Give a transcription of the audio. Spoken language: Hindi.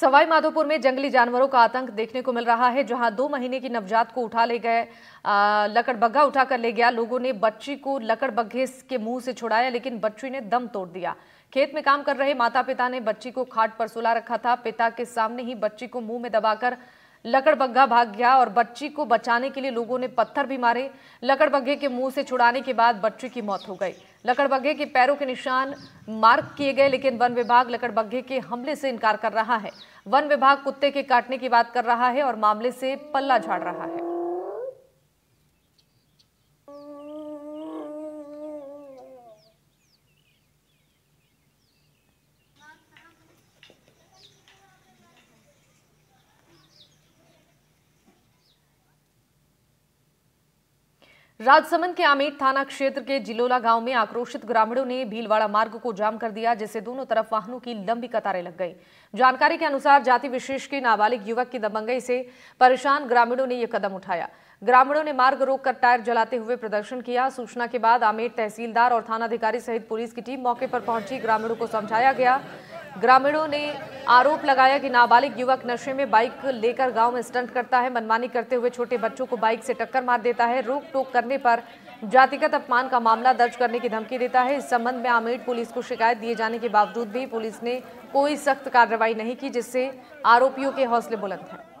सवाई माधोपुर में जंगली जानवरों का आतंक देखने को मिल रहा है जहां दो महीने की नवजात को उठा ले गए लकड़बग्घा उठाकर ले गया लोगों ने बच्ची को लकड़बग्घे के मुंह से छुड़ाया लेकिन बच्ची ने दम तोड़ दिया खेत में काम कर रहे माता पिता ने बच्ची को खाट पर सुला रखा था पिता के सामने ही बच्ची को मुंह में दबाकर लकड़बग्घा भाग गया और बच्ची को बचाने के लिए लोगों ने पत्थर भी मारे लकड़बग्घे के मुंह से छुड़ाने के बाद बच्ची की मौत हो गई लकड़बग्घे के पैरों के निशान मार्क किए गए लेकिन वन विभाग लकड़बग्घे के हमले से इनकार कर रहा है वन विभाग कुत्ते के काटने की बात कर रहा है और मामले से पल्ला झाड़ रहा है राजसमंद के आमेर थाना क्षेत्र के जिलोला गांव में आक्रोशित ग्रामीणों ने भीलवाड़ा मार्ग को जाम कर दिया जिससे दोनों तरफ वाहनों की लंबी कतारें लग गई जानकारी के अनुसार जाति विशेष के नाबालिग युवक की दबंगई से परेशान ग्रामीणों ने यह कदम उठाया ग्रामीणों ने मार्ग रोककर टायर जलाते हुए प्रदर्शन किया सूचना के बाद आमेर तहसीलदार और थानाधिकारी सहित पुलिस की टीम मौके पर पहुंची ग्रामीणों को समझाया गया ग्रामीणों ने आरोप लगाया कि नाबालिग युवक नशे में बाइक लेकर गांव में स्टंट करता है मनमानी करते हुए छोटे बच्चों को बाइक से टक्कर मार देता है रोक टोक करने पर जातिगत अपमान का मामला दर्ज करने की धमकी देता है इस संबंध में आमेर पुलिस को शिकायत दिए जाने के बावजूद भी पुलिस ने कोई सख्त कार्रवाई नहीं की जिससे आरोपियों के हौसले बुलंद हैं